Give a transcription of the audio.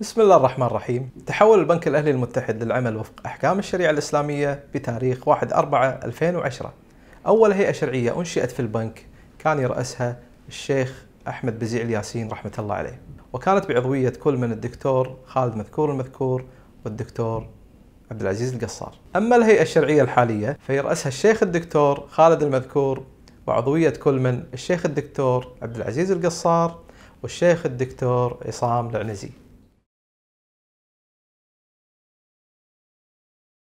بسم الله الرحمن الرحيم تحول البنك الأهلي المتحد للعمل وفق أحكام الشريعة الإسلامية بتاريخ 1/4/2010 أول هيئة شرعية أنشئت في البنك كان يرأسها الشيخ أحمد بزيع الياسين رحمة الله عليه وكانت بعضوية كل من الدكتور خالد مذكور المذكور والدكتور عبد العزيز القصار أما الهيئة الشرعية الحالية فيرأسها الشيخ الدكتور خالد المذكور وعضوية كل من الشيخ الدكتور عبد العزيز القصار والشيخ الدكتور عصام العنزي